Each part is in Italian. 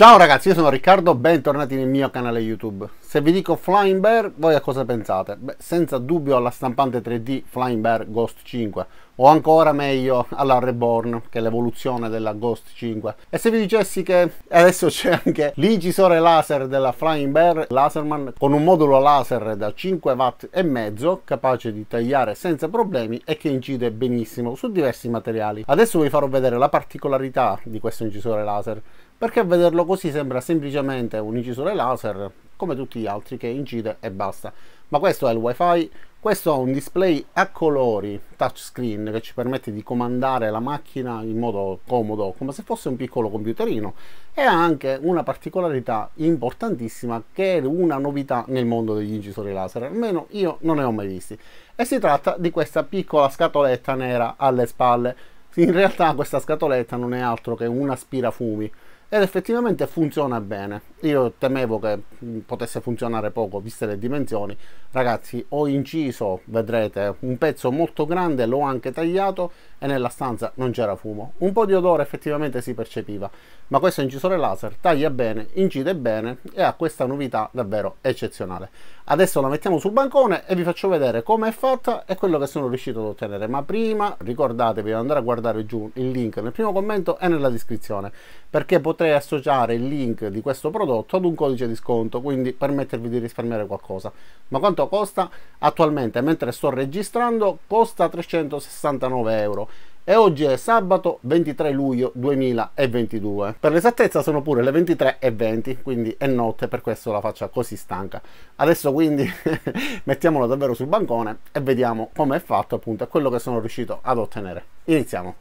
Ciao ragazzi, io sono Riccardo, bentornati nel mio canale YouTube. Se vi dico Flying Bear, voi a cosa pensate? Beh, senza dubbio alla stampante 3D Flying Bear Ghost 5, o ancora meglio alla Reborn, che è l'evoluzione della Ghost 5. E se vi dicessi che adesso c'è anche l'incisore laser della Flying Bear Laserman con un modulo laser da 5 watt e mezzo, capace di tagliare senza problemi e che incide benissimo su diversi materiali. Adesso vi farò vedere la particolarità di questo incisore laser perché vederlo così sembra semplicemente un incisore laser come tutti gli altri che incide e basta ma questo è il wifi questo ha un display a colori touchscreen che ci permette di comandare la macchina in modo comodo come se fosse un piccolo computerino e ha anche una particolarità importantissima che è una novità nel mondo degli incisori laser almeno io non ne ho mai visti e si tratta di questa piccola scatoletta nera alle spalle in realtà questa scatoletta non è altro che un aspirafumi ed effettivamente funziona bene io temevo che potesse funzionare poco viste le dimensioni ragazzi ho inciso vedrete un pezzo molto grande l'ho anche tagliato e nella stanza non c'era fumo un po di odore effettivamente si percepiva ma questo incisore laser taglia bene incide bene e ha questa novità davvero eccezionale adesso la mettiamo sul bancone e vi faccio vedere come è fatta e quello che sono riuscito ad ottenere ma prima ricordatevi di andare a guardare giù il link nel primo commento e nella descrizione perché potete potrei associare il link di questo prodotto ad un codice di sconto, quindi permettervi di risparmiare qualcosa. Ma quanto costa? Attualmente, mentre sto registrando, costa 369 euro e oggi è sabato 23 luglio 2022. Per l'esattezza sono pure le 23.20, quindi è notte, per questo la faccia così stanca. Adesso quindi mettiamolo davvero sul bancone e vediamo come è fatto appunto e quello che sono riuscito ad ottenere. Iniziamo!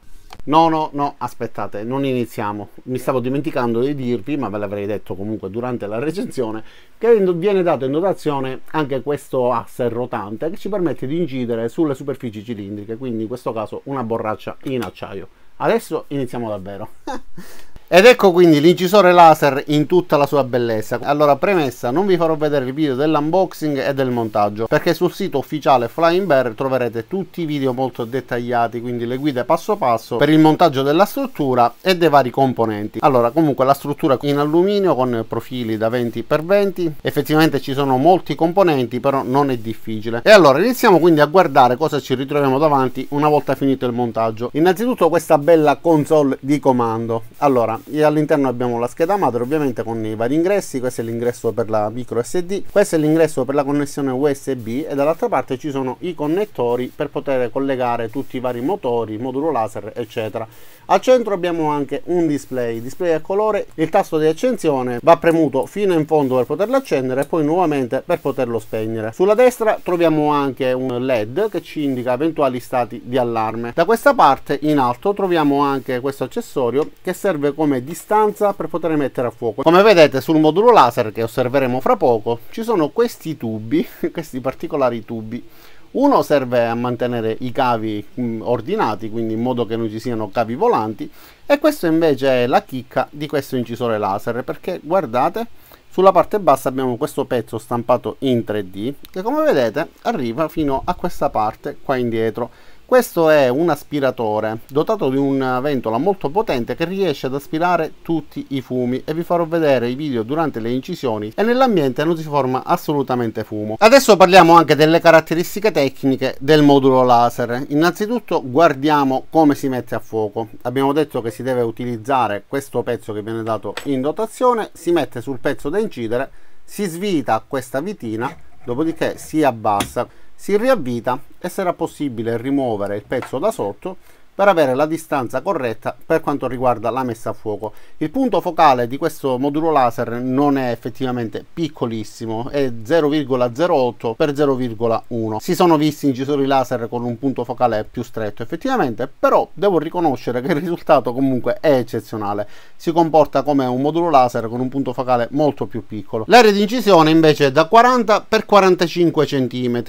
No, no, no, aspettate, non iniziamo. Mi stavo dimenticando di dirvi, ma ve l'avrei detto comunque durante la recensione, che viene dato in dotazione anche questo asse rotante che ci permette di incidere sulle superfici cilindriche, quindi in questo caso una borraccia in acciaio. Adesso iniziamo davvero. Ed ecco quindi l'incisore laser in tutta la sua bellezza. Allora premessa, non vi farò vedere il video dell'unboxing e del montaggio, perché sul sito ufficiale Flying Bear troverete tutti i video molto dettagliati, quindi le guide passo passo per il montaggio della struttura e dei vari componenti. Allora comunque la struttura in alluminio con profili da 20x20, effettivamente ci sono molti componenti però non è difficile. E allora iniziamo quindi a guardare cosa ci ritroviamo davanti una volta finito il montaggio. Innanzitutto questa bella console di comando. Allora e all'interno abbiamo la scheda madre ovviamente con i vari ingressi questo è l'ingresso per la micro sd questo è l'ingresso per la connessione usb e dall'altra parte ci sono i connettori per poter collegare tutti i vari motori modulo laser eccetera al centro abbiamo anche un display display a colore il tasto di accensione va premuto fino in fondo per poterlo accendere e poi nuovamente per poterlo spegnere sulla destra troviamo anche un led che ci indica eventuali stati di allarme da questa parte in alto troviamo anche questo accessorio che serve come come distanza per poter mettere a fuoco. Come vedete sul modulo laser che osserveremo fra poco ci sono questi tubi, questi particolari tubi uno serve a mantenere i cavi mm, ordinati, quindi in modo che non ci siano cavi volanti, e questa invece è la chicca di questo incisore laser, perché guardate, sulla parte bassa abbiamo questo pezzo stampato in 3D, che come vedete arriva fino a questa parte qua indietro, questo è un aspiratore dotato di una ventola molto potente che riesce ad aspirare tutti i fumi e vi farò vedere i video durante le incisioni e nell'ambiente non si forma assolutamente fumo. Adesso parliamo anche delle caratteristiche tecniche del modulo laser. Innanzitutto guardiamo come si mette a fuoco. Abbiamo detto che si deve utilizzare questo pezzo che viene dato in dotazione, si mette sul pezzo da incidere, si svita questa vitina, dopodiché si abbassa si riavvita e sarà possibile rimuovere il pezzo da sotto per avere la distanza corretta per quanto riguarda la messa a fuoco. Il punto focale di questo modulo laser non è effettivamente piccolissimo, è 0,08 x 0,1. Si sono visti incisori laser con un punto focale più stretto effettivamente, però devo riconoscere che il risultato comunque è eccezionale. Si comporta come un modulo laser con un punto focale molto più piccolo. L'area di incisione invece è da 40 x 45 cm.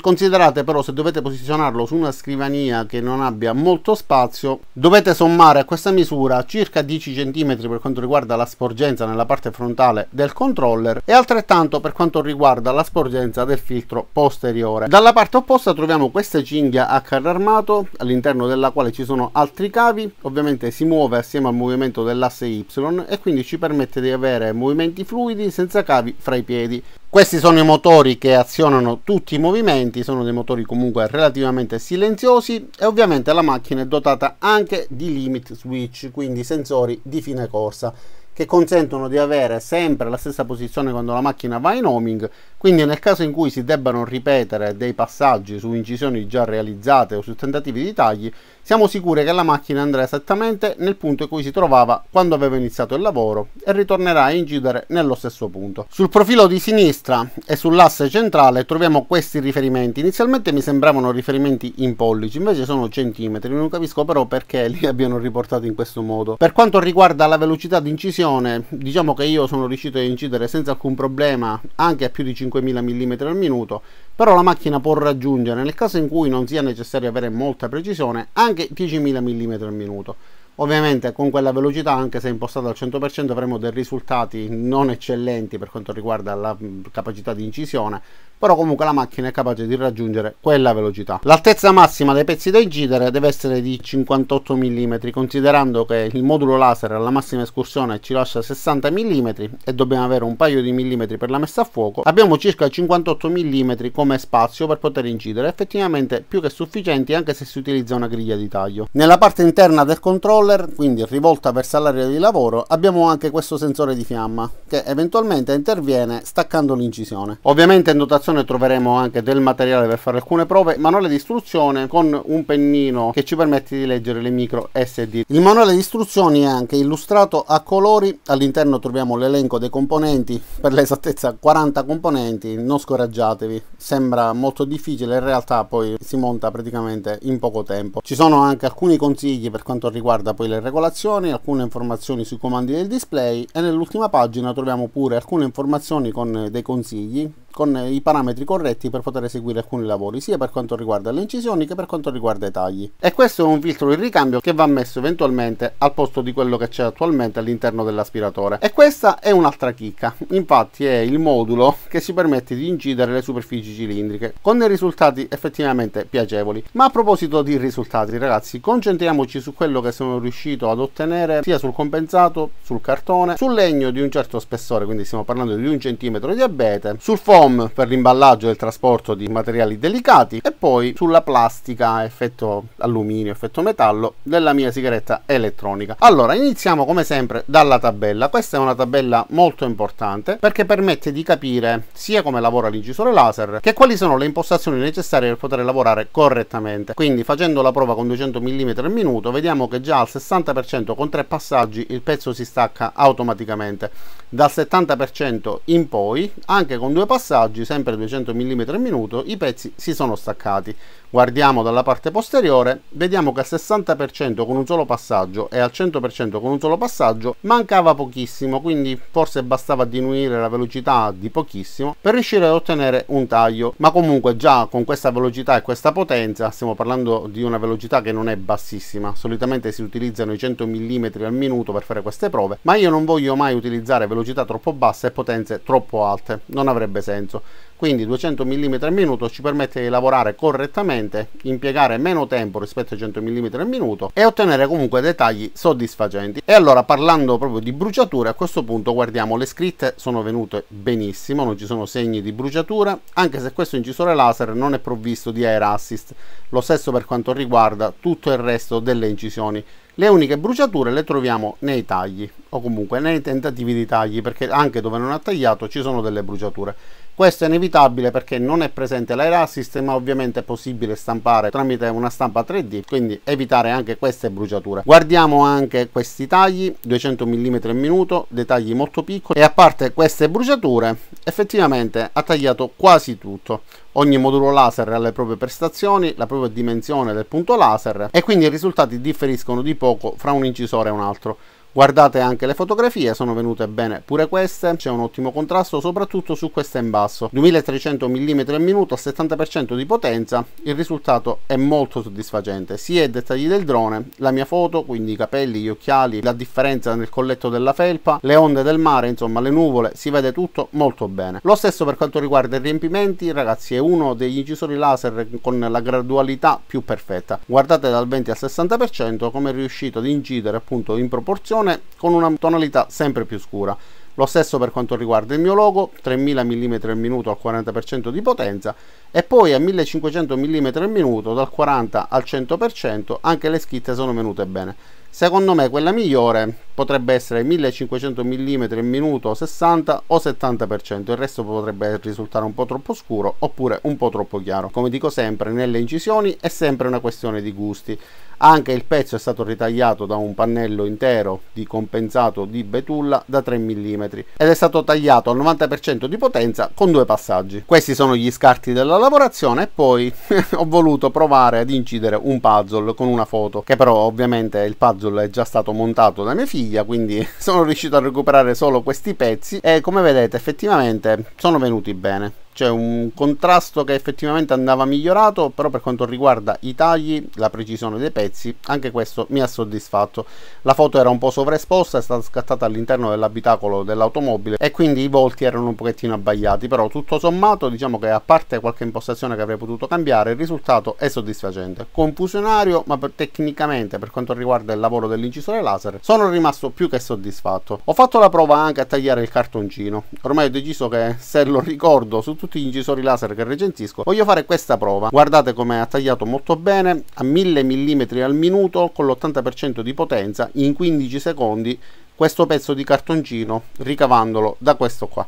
Considerate però se dovete posizionarlo su una scrivania che non abbia molto molto spazio dovete sommare a questa misura circa 10 cm per quanto riguarda la sporgenza nella parte frontale del controller e altrettanto per quanto riguarda la sporgenza del filtro posteriore. Dalla parte opposta troviamo questa cinghia a carro armato all'interno della quale ci sono altri cavi, ovviamente si muove assieme al movimento dell'asse Y e quindi ci permette di avere movimenti fluidi senza cavi fra i piedi. Questi sono i motori che azionano tutti i movimenti, sono dei motori comunque relativamente silenziosi e ovviamente la macchina è dotata anche di limit switch, quindi sensori di fine corsa che consentono di avere sempre la stessa posizione quando la macchina va in homing, quindi nel caso in cui si debbano ripetere dei passaggi su incisioni già realizzate o su tentativi di tagli, siamo sicuri che la macchina andrà esattamente nel punto in cui si trovava quando aveva iniziato il lavoro e ritornerà a incidere nello stesso punto. Sul profilo di sinistra e sull'asse centrale troviamo questi riferimenti. Inizialmente mi sembravano riferimenti in pollici, invece sono centimetri, non capisco però perché li abbiano riportati in questo modo. Per quanto riguarda la velocità di incisione, diciamo che io sono riuscito a incidere senza alcun problema anche a più di 5000 mm al minuto, però la macchina può raggiungere, nel caso in cui non sia necessario avere molta precisione, anche anche 10.000 mm al minuto Ovviamente con quella velocità, anche se impostata al 100%, avremo dei risultati non eccellenti per quanto riguarda la capacità di incisione, però comunque la macchina è capace di raggiungere quella velocità. L'altezza massima dei pezzi da incidere deve essere di 58 mm, considerando che il modulo laser alla massima escursione ci lascia 60 mm e dobbiamo avere un paio di millimetri per la messa a fuoco, abbiamo circa 58 mm come spazio per poter incidere, effettivamente più che sufficienti anche se si utilizza una griglia di taglio. Nella parte interna del controllo crawler, quindi rivolta verso l'area di lavoro, abbiamo anche questo sensore di fiamma che eventualmente interviene staccando l'incisione. Ovviamente in dotazione troveremo anche del materiale per fare alcune prove, manuale di istruzione con un pennino che ci permette di leggere le micro SD. Il manuale di istruzioni è anche illustrato a colori, all'interno troviamo l'elenco dei componenti, per l'esattezza 40 componenti, non scoraggiatevi, sembra molto difficile, in realtà poi si monta praticamente in poco tempo. Ci sono anche alcuni consigli per quanto riguarda poi le regolazioni, alcune informazioni sui comandi del display e nell'ultima pagina troviamo pure alcune informazioni con eh, dei consigli con i parametri corretti per poter eseguire alcuni lavori sia per quanto riguarda le incisioni che per quanto riguarda i tagli e questo è un filtro di ricambio che va messo eventualmente al posto di quello che c'è attualmente all'interno dell'aspiratore e questa è un'altra chicca infatti è il modulo che ci permette di incidere le superfici cilindriche con dei risultati effettivamente piacevoli ma a proposito di risultati ragazzi concentriamoci su quello che sono riuscito ad ottenere sia sul compensato sul cartone sul legno di un certo spessore quindi stiamo parlando di un centimetro di abete sul fondo foam per l'imballaggio e il trasporto di materiali delicati e poi sulla plastica effetto alluminio, effetto metallo della mia sigaretta elettronica. Allora, iniziamo come sempre dalla tabella. Questa è una tabella molto importante perché permette di capire sia come lavora l'incisore laser che quali sono le impostazioni necessarie per poter lavorare correttamente. Quindi facendo la prova con 200 mm al minuto vediamo che già al 60% con tre passaggi il pezzo si stacca automaticamente. Dal 70% in poi anche con due passaggi passaggi, sempre 200 mm al minuto, i pezzi si sono staccati. Guardiamo dalla parte posteriore, vediamo che al 60% con un solo passaggio e al 100% con un solo passaggio mancava pochissimo, quindi forse bastava diminuire la velocità di pochissimo per riuscire ad ottenere un taglio, ma comunque già con questa velocità e questa potenza, stiamo parlando di una velocità che non è bassissima, solitamente si utilizzano i 100 mm al minuto per fare queste prove, ma io non voglio mai utilizzare velocità troppo basse e potenze troppo alte, non avrebbe senso senso quindi 200 mm al minuto ci permette di lavorare correttamente impiegare meno tempo rispetto ai 100 mm al minuto e ottenere comunque dettagli soddisfacenti e allora parlando proprio di bruciature a questo punto guardiamo le scritte sono venute benissimo non ci sono segni di bruciatura anche se questo incisore laser non è provvisto di air assist lo stesso per quanto riguarda tutto il resto delle incisioni le uniche bruciature le troviamo nei tagli o comunque nei tentativi di tagli perché anche dove non ha tagliato ci sono delle bruciature questo è inevitabile perché non è presente l'air assist ma ovviamente è possibile stampare tramite una stampa 3D quindi evitare anche queste bruciature. Guardiamo anche questi tagli 200 mm al minuto, dei tagli molto piccoli e a parte queste bruciature effettivamente ha tagliato quasi tutto. Ogni modulo laser ha le proprie prestazioni, la propria dimensione del punto laser e quindi i risultati differiscono di poco fra un incisore e un altro. Guardate anche le fotografie, sono venute bene pure queste, c'è un ottimo contrasto soprattutto su questa in basso, 2300 mm al minuto a 70% di potenza, il risultato è molto soddisfacente, sia i dettagli del drone, la mia foto, quindi i capelli, gli occhiali, la differenza nel colletto della felpa, le onde del mare, insomma le nuvole, si vede tutto molto bene. Lo stesso per quanto riguarda i riempimenti, ragazzi è uno degli incisori laser con la gradualità più perfetta, guardate dal 20 al 60% come è riuscito ad incidere appunto in proporzione arancione con una tonalità sempre più scura. Lo stesso per quanto riguarda il mio logo, 3000 mm al minuto al 40% di potenza e poi a 1500 mm al minuto dal 40 al 100% anche le scritte sono venute bene. Secondo me quella migliore potrebbe essere 1500 mm al minuto 60 o 70%, il resto potrebbe risultare un po' troppo scuro oppure un po' troppo chiaro. Come dico sempre, nelle incisioni è sempre una questione di gusti. Anche il pezzo è stato ritagliato da un pannello intero di compensato di betulla da 3 mm ed è stato tagliato al 90% di potenza con due passaggi. Questi sono gli scarti della lavorazione e poi ho voluto provare ad incidere un puzzle con una foto che però ovviamente il puzzle è già stato montato da mia figlia quindi sono riuscito a recuperare solo questi pezzi e come vedete effettivamente sono venuti bene cioè un contrasto che effettivamente andava migliorato però per quanto riguarda i tagli la precisione dei pezzi anche questo mi ha soddisfatto la foto era un po' sovraesposta è stata scattata all'interno dell'abitacolo dell'automobile e quindi i volti erano un pochettino abbagliati però tutto sommato diciamo che a parte qualche impostazione che avrei potuto cambiare il risultato è soddisfacente confusionario ma per, tecnicamente per quanto riguarda il lavoro dell'incisore laser sono rimasto più che soddisfatto ho fatto la prova anche a tagliare il cartoncino ormai ho deciso che se lo ricordo su tutti gli incisori laser che recentisco, voglio fare questa prova. Guardate come ha tagliato molto bene, a 1000 mm al minuto, con l'80% di potenza, in 15 secondi, questo pezzo di cartoncino, ricavandolo da questo qua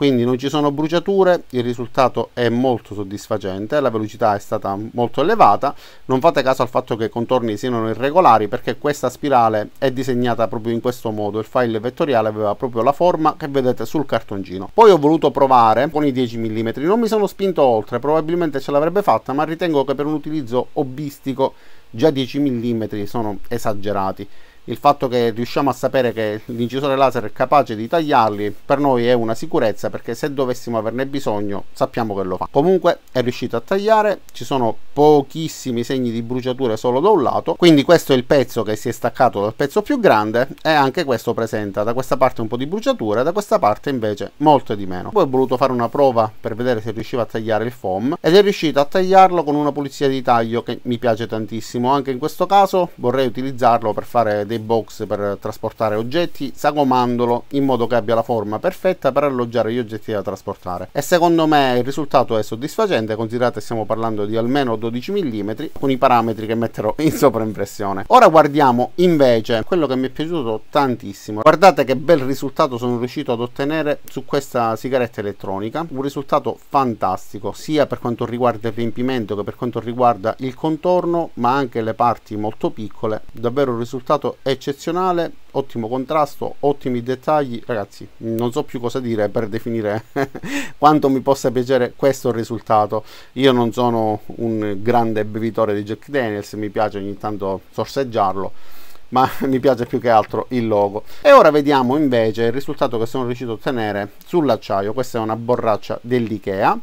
quindi non ci sono bruciature il risultato è molto soddisfacente la velocità è stata molto elevata non fate caso al fatto che i contorni siano irregolari perché questa spirale è disegnata proprio in questo modo il file vettoriale aveva proprio la forma che vedete sul cartoncino poi ho voluto provare con i 10 mm non mi sono spinto oltre probabilmente ce l'avrebbe fatta ma ritengo che per un utilizzo hobbistico già 10 mm sono esagerati il fatto che riusciamo a sapere che l'incisore laser è capace di tagliarli per noi è una sicurezza perché se dovessimo averne bisogno sappiamo che lo fa comunque è riuscito a tagliare ci sono pochissimi segni di bruciature solo da un lato quindi questo è il pezzo che si è staccato dal pezzo più grande e anche questo presenta da questa parte un po' di bruciature da questa parte invece molto di meno poi ho voluto fare una prova per vedere se riusciva a tagliare il foam ed è riuscito a tagliarlo con una pulizia di taglio che mi piace tantissimo anche in questo caso vorrei utilizzarlo per fare dei box per trasportare oggetti, sagomandolo in modo che abbia la forma perfetta per alloggiare gli oggetti da trasportare. E secondo me il risultato è soddisfacente, considerate stiamo parlando di almeno 12 mm con i parametri che metterò in sovraimpressione. Ora guardiamo invece quello che mi è piaciuto tantissimo. Guardate che bel risultato sono riuscito ad ottenere su questa sigaretta elettronica, un risultato fantastico sia per quanto riguarda il riempimento che per quanto riguarda il contorno, ma anche le parti molto piccole. Davvero un risultato eccezionale, ottimo contrasto, ottimi dettagli, ragazzi, non so più cosa dire per definire quanto mi possa piacere questo risultato. Io non sono un grande bevitore di Jack Daniels, mi piace ogni tanto sorseggiarlo, ma mi piace più che altro il logo. E ora vediamo invece il risultato che sono riuscito a ottenere sull'acciaio, questa è una borraccia dell'IKEA.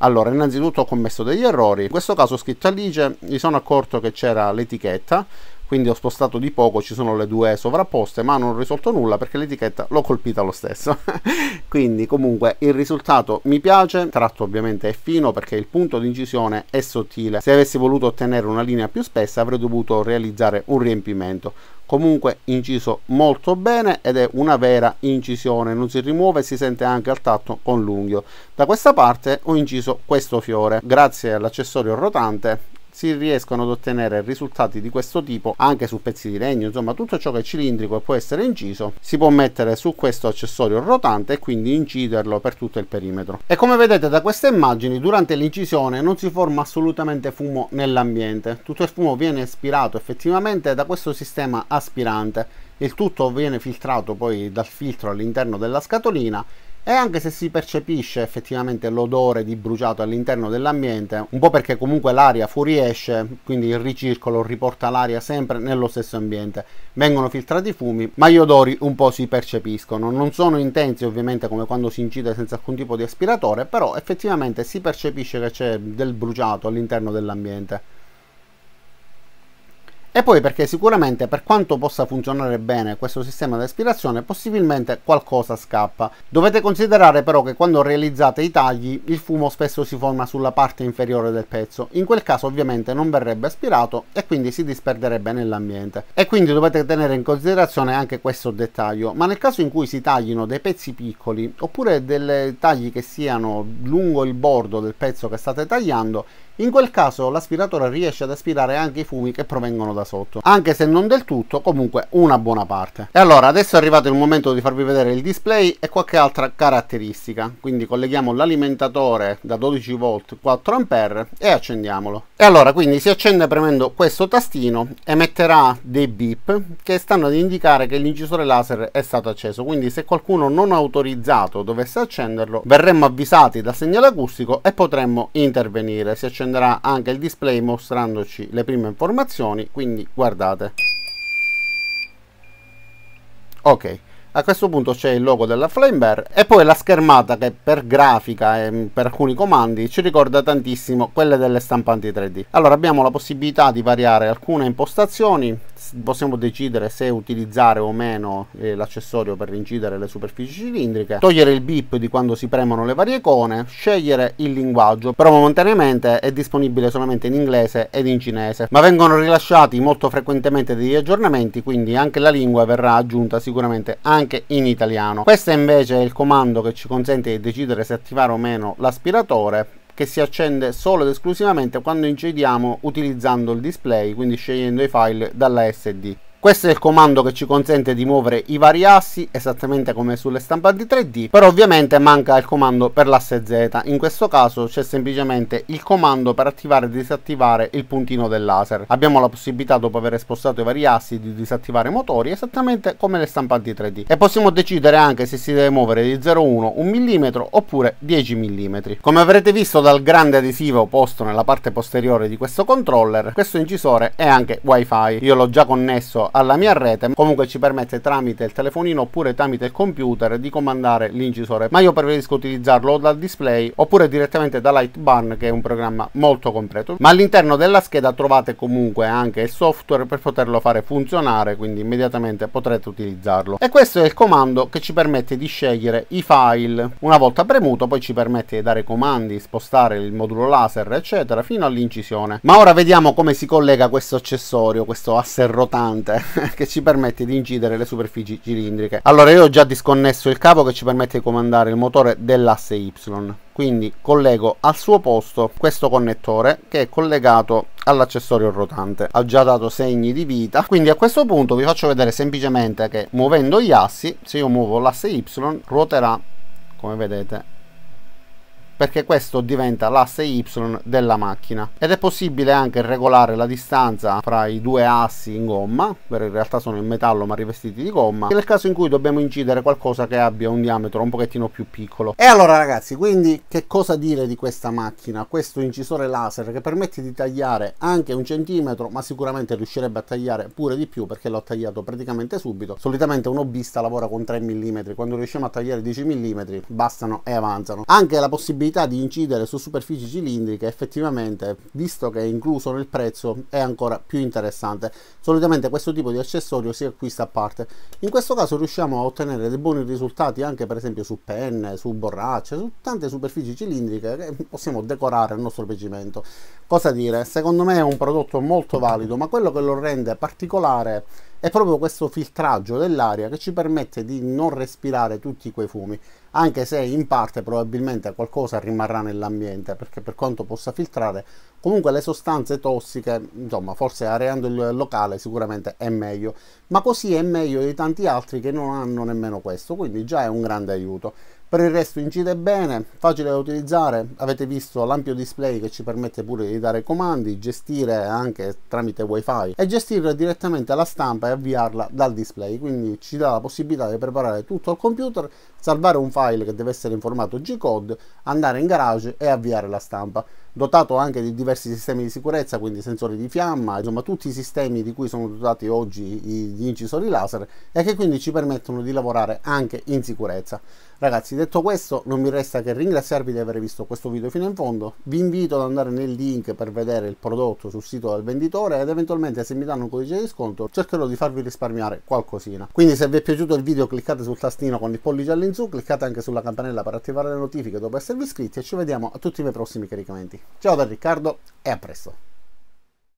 Allora, innanzitutto ho commesso degli errori. In questo caso ho scritto Alice, mi sono accorto che c'era l'etichetta, quindi ho spostato di poco, ci sono le due sovrapposte, ma non ho risolto nulla perché l'etichetta l'ho colpita lo stesso. quindi comunque il risultato mi piace, il tratto ovviamente è fino perché il punto di incisione è sottile. Se avessi voluto ottenere una linea più spessa avrei dovuto realizzare un riempimento. Comunque inciso molto bene ed è una vera incisione, non si rimuove e si sente anche al tatto con l'unghio. Da questa parte ho inciso questo fiore, grazie all'accessorio rotante si riescono ad ottenere risultati di questo tipo anche su pezzi di legno, insomma tutto ciò che è cilindrico e può essere inciso si può mettere su questo accessorio rotante e quindi inciderlo per tutto il perimetro. E come vedete da queste immagini durante l'incisione non si forma assolutamente fumo nell'ambiente, tutto il fumo viene aspirato effettivamente da questo sistema aspirante, il tutto viene filtrato poi dal filtro all'interno della scatolina e anche se si percepisce effettivamente l'odore di bruciato all'interno dell'ambiente, un po' perché comunque l'aria fuoriesce, quindi il ricircolo riporta l'aria sempre nello stesso ambiente. Vengono filtrati i fumi, ma gli odori un po' si percepiscono, non sono intensi ovviamente come quando si incide senza alcun tipo di aspiratore, però effettivamente si percepisce che c'è del bruciato all'interno dell'ambiente. E poi perché sicuramente per quanto possa funzionare bene questo sistema di aspirazione, possibilmente qualcosa scappa. Dovete considerare però che quando realizzate i tagli il fumo spesso si forma sulla parte inferiore del pezzo, in quel caso ovviamente non verrebbe aspirato e quindi si disperderebbe nell'ambiente. E quindi dovete tenere in considerazione anche questo dettaglio, ma nel caso in cui si taglino dei pezzi piccoli oppure dei tagli che siano lungo il bordo del pezzo che state tagliando, in quel caso l'aspiratore riesce ad aspirare anche i fumi che provengono da sotto, anche se non del tutto, comunque una buona parte. E allora adesso è arrivato il momento di farvi vedere il display e qualche altra caratteristica, quindi colleghiamo l'alimentatore da 12 v 4A e accendiamolo. E allora quindi si accende premendo questo tastino, emetterà dei beep che stanno ad indicare che l'incisore laser è stato acceso, quindi se qualcuno non autorizzato dovesse accenderlo verremmo avvisati dal segnale acustico e potremmo intervenire. Si accende scenderà anche il display mostrandoci le prime informazioni quindi guardate ok a questo punto c'è il logo della flame Flamebear e poi la schermata che per grafica e mm, per alcuni comandi ci ricorda tantissimo quelle delle stampanti 3D. Allora abbiamo la possibilità di variare alcune impostazioni possiamo decidere se utilizzare o meno eh, l'accessorio per incidere le superfici cilindriche, togliere il beep di quando si premono le varie icone, scegliere il linguaggio, però momentaneamente è disponibile solamente in inglese ed in cinese, ma vengono rilasciati molto frequentemente degli aggiornamenti, quindi anche la lingua verrà aggiunta sicuramente anche in italiano. Questo è il comando che ci consente di decidere se attivare o meno l'aspiratore che si accende solo ed esclusivamente quando incidiamo utilizzando il display, quindi scegliendo i file dalla SD. Questo è il comando che ci consente di muovere i vari assi, esattamente come sulle stampanti 3D, però ovviamente manca il comando per l'asse Z. In questo caso c'è semplicemente il comando per attivare e disattivare il puntino del laser. Abbiamo la possibilità, dopo aver spostato i vari assi, di disattivare i motori, esattamente come le stampanti 3D. E possiamo decidere anche se si deve muovere di 0,1, 1 mm oppure 10 mm. Come avrete visto dal grande adesivo posto nella parte posteriore di questo controller, questo incisore è anche wifi. Io l'ho già connesso alla mia rete comunque ci permette tramite il telefonino oppure tramite il computer di comandare l'incisore ma io preferisco utilizzarlo o dal display oppure direttamente da Lightburn che è un programma molto completo ma all'interno della scheda trovate comunque anche il software per poterlo fare funzionare quindi immediatamente potrete utilizzarlo e questo è il comando che ci permette di scegliere i file una volta premuto poi ci permette di dare comandi spostare il modulo laser eccetera fino all'incisione ma ora vediamo come si collega questo accessorio questo asse rotante che ci permette di incidere le superfici cilindriche. Allora io ho già disconnesso il capo che ci permette di comandare il motore dell'asse Y quindi collego al suo posto questo connettore che è collegato all'accessorio rotante ha già dato segni di vita quindi a questo punto vi faccio vedere semplicemente che muovendo gli assi se io muovo l'asse y ruoterà come vedete perché questo diventa l'asse Y della macchina ed è possibile anche regolare la distanza fra i due assi in gomma, per in realtà sono in metallo ma rivestiti di gomma, nel caso in cui dobbiamo incidere qualcosa che abbia un diametro un pochettino più piccolo. E allora ragazzi, quindi che cosa dire di questa macchina? Questo incisore laser che permette di tagliare anche un centimetro, ma sicuramente riuscirebbe a tagliare pure di più perché l'ho tagliato praticamente subito. Solitamente un hobbista lavora con 3 mm, quando riusciamo a tagliare 10 mm bastano e avanzano. Anche la possibilità possibilità di incidere su superfici cilindriche effettivamente, visto che è incluso nel prezzo, è ancora più interessante. Solitamente questo tipo di accessorio si acquista a parte. In questo caso riusciamo a ottenere dei buoni risultati anche per esempio su penne, su borracce, su tante superfici cilindriche che possiamo decorare al nostro piacimento. Cosa dire? Secondo me è un prodotto molto valido, ma quello che lo rende particolare è proprio questo filtraggio dell'aria che ci permette di non respirare tutti quei fumi, anche se in parte probabilmente qualcosa rimarrà nell'ambiente, perché per quanto possa filtrare, comunque le sostanze tossiche, insomma, forse areando il locale sicuramente è meglio, ma così è meglio di tanti altri che non hanno nemmeno questo, quindi già è un grande aiuto per il resto incide bene, facile da utilizzare, avete visto l'ampio display che ci permette pure di dare comandi, gestire anche tramite wifi e gestire direttamente la stampa e avviarla dal display, quindi ci dà la possibilità di preparare tutto al computer, salvare un file che deve essere in formato G-code, andare in garage e avviare la stampa dotato anche di diversi sistemi di sicurezza, quindi sensori di fiamma, insomma tutti i sistemi di cui sono dotati oggi gli incisori laser e che quindi ci permettono di lavorare anche in sicurezza. Ragazzi, detto questo, non mi resta che ringraziarvi di aver visto questo video fino in fondo. Vi invito ad andare nel link per vedere il prodotto sul sito del venditore ed eventualmente se mi danno un codice di sconto cercherò di farvi risparmiare qualcosina. Quindi se vi è piaciuto il video cliccate sul tastino con il pollice all'insù, cliccate anche sulla campanella per attivare le notifiche dopo esservi iscritti e ci vediamo a tutti i miei prossimi caricamenti. Ciao da Riccardo e a presto.